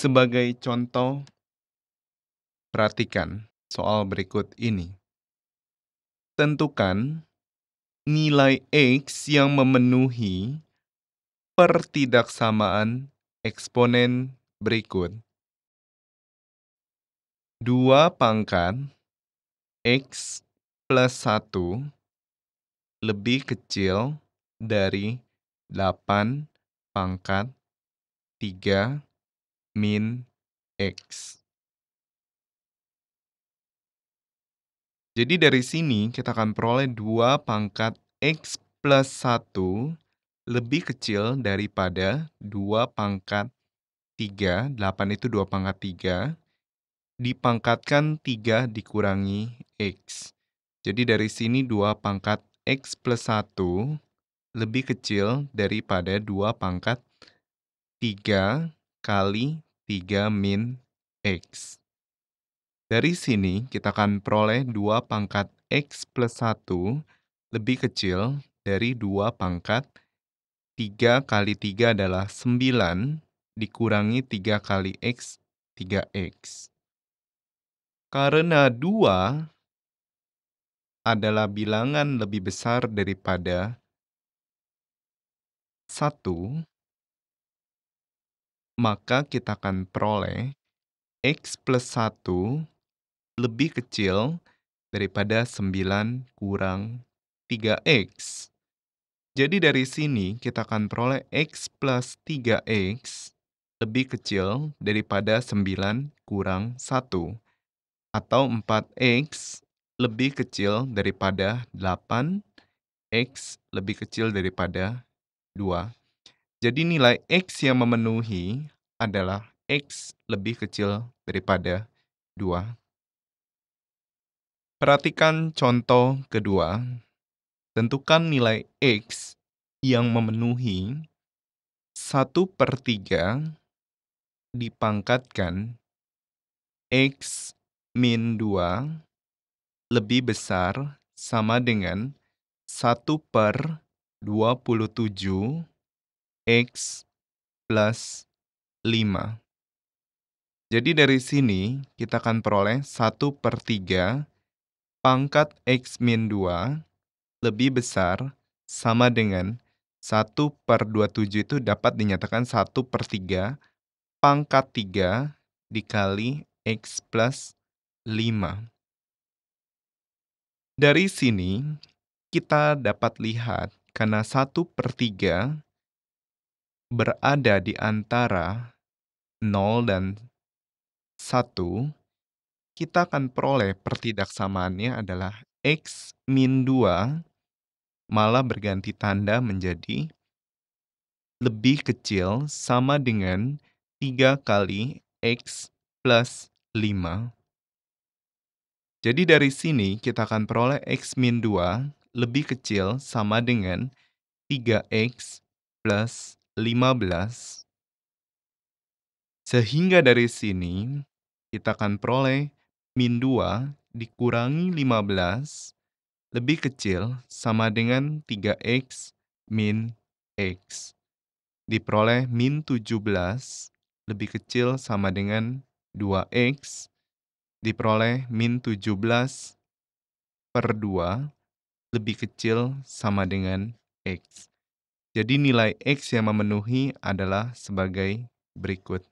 Sebagai contoh, perhatikan soal berikut ini. Tentukan nilai x yang memenuhi pertidaksamaan eksponen berikut. 2 pangkat x plus 1 lebih kecil dari 8 pangkat 3 pangkat. Min X. Jadi dari sini kita akan peroleh 2 pangkat X plus 1 lebih kecil daripada 2 pangkat 3. 8 itu 2 pangkat 3. Dipangkatkan 3 dikurangi X. Jadi dari sini 2 pangkat X plus 1 lebih kecil daripada 2 pangkat 3 kali 3 min X. Dari sini kita akan peroleh 2 pangkat X plus 1 lebih kecil dari 2 pangkat 3 kali 3 adalah 9 dikurangi 3 kali X, 3X. Karena 2 adalah bilangan lebih besar daripada 1, maka kita akan peroleh X plus 1 lebih kecil daripada 9 kurang 3X. Jadi dari sini kita akan peroleh X plus 3X lebih kecil daripada 9 kurang 1. Atau 4X lebih kecil daripada 8, X lebih kecil daripada 2. Jadi nilai X yang memenuhi adalah X lebih kecil daripada 2. Perhatikan contoh kedua. Tentukan nilai X yang memenuhi 1 per 3 dipangkatkan X min 2 lebih besar sama dengan 1 per 27 X plus 5. Jadi dari sini kita akan peroleh 1 per 3 pangkat X min 2 lebih besar sama dengan 1 per 27 itu dapat dinyatakan 1 per 3 pangkat 3 dikali X plus 5. Dari sini kita dapat lihat karena 1 per 3 berada di antara 0 dan 1, kita akan peroleh pertidaksamaannya adalah X min 2 malah berganti tanda menjadi lebih kecil sama dengan 3 kali X plus 5. Jadi dari sini kita akan peroleh X min 2 lebih kecil sama dengan 3X plus 15. Sehingga dari sini kita akan peroleh min 2 dikurangi 15 lebih kecil sama dengan 3x min x. Diperoleh min 17 lebih kecil sama dengan 2x. Diperoleh min 17 per 2 lebih kecil sama dengan x. Jadi nilai X yang memenuhi adalah sebagai berikut.